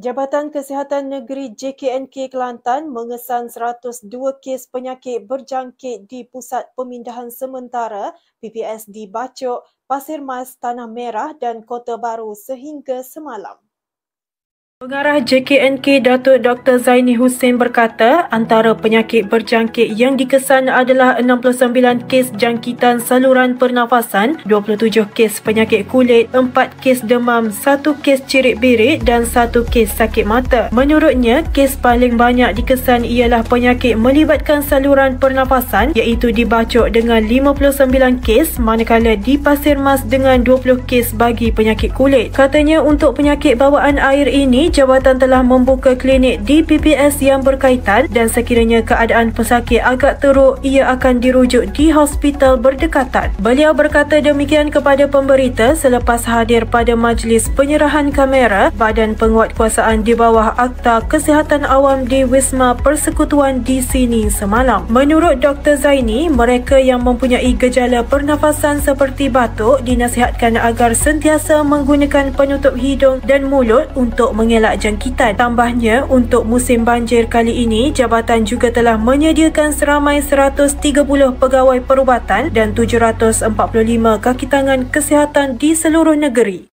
Jabatan Kesihatan Negeri JKNK Kelantan mengesan 102 kes penyakit berjangkit di Pusat Pemindahan Sementara PPS di Bacok, Pasir Mas, Tanah Merah dan Kota Baru sehingga semalam. Pengarah JKNK Datuk Dr. Zaini Hussein berkata antara penyakit berjangkit yang dikesan adalah 69 kes jangkitan saluran pernafasan, 27 kes penyakit kulit, 4 kes demam, 1 kes cirit birit dan 1 kes sakit mata. Menurutnya, kes paling banyak dikesan ialah penyakit melibatkan saluran pernafasan iaitu dibacok dengan 59 kes manakala di Pasir Mas dengan 20 kes bagi penyakit kulit. Katanya untuk penyakit bawaan air ini jabatan telah membuka klinik DPPS yang berkaitan dan sekiranya keadaan pesakit agak teruk, ia akan dirujuk di hospital berdekatan. Beliau berkata demikian kepada pemberita selepas hadir pada majlis penyerahan kamera Badan Penguatkuasaan di bawah Akta Kesihatan Awam di Wisma Persekutuan di sini semalam. Menurut Dr. Zaini, mereka yang mempunyai gejala pernafasan seperti batuk dinasihatkan agar sentiasa menggunakan penutup hidung dan mulut untuk mengelakkan mengelak jangkitan. Tambahnya, untuk musim banjir kali ini, jabatan juga telah menyediakan seramai 130 pegawai perubatan dan 745 kakitangan kesihatan di seluruh negeri.